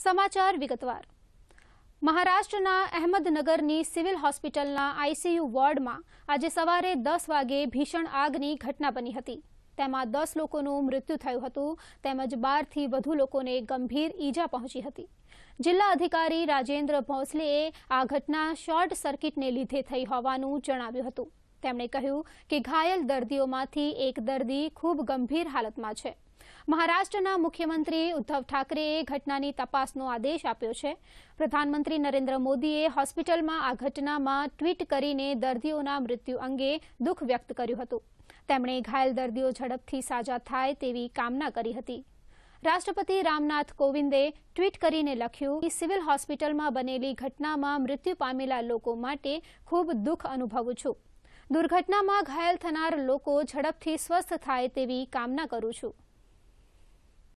સમાચાર વિગતવાર મહારાષ્ટ્રના અહેમદનગરની સિવિલ હોસ્પિટલના આઈસીયુ વોર્ડમાં આજે સવારે દસ વાગે ભીષણ આગની ઘટના બની હતી તેમાં દસ લોકોનું મૃત્યુ થયું હતું તેમજ બારથી વધુ લોકોને ગંભીર ઈજા પહોંચી હતી જિલ્લા અધિકારી રાજેન્દ્ર ભોંસલેએ આ ઘટના શોર્ટ સર્કિટને લીધે થઈ હોવાનું જણાવ્યું હતું તેમણે કહ્યું કે ઘાયલ દર્દીઓમાંથી એક દર્દી ખૂબ ગંભીર હાલતમાં છે મહારાષ્ટ્રના મુખ્યમંત્રી ઉદ્ધવ ઠાકરેએ ઘટનાની તપાસનો આદેશ આપ્યો છે પ્રધાનમંત્રી નરેન્દ્ર મોદીએ હોસ્પિટલમાં આ ઘટનામાં ટ્વીટ કરીને દર્દીઓના મૃત્યુ અંગે દુઃખ વ્યક્ત કર્યું હતું તેમણે ઘાયલ દર્દીઓ ઝડપથી સાજા થાય તેવી કામના કરી હતી રાષ્ટ્રપતિ રામનાથ કોવિંદે ટ્વીટ કરીને લખ્યું કે સિવિલ હોસ્પિટલમાં બનેલી ઘટનામાં મૃત્યુ પામેલા લોકો માટે ખૂબ દુઃખ અનુભવું છું દુર્ઘટનામાં ઘાયલ થનાર લોકો ઝડપથી સ્વસ્થ થાય તેવી કામના કરું છું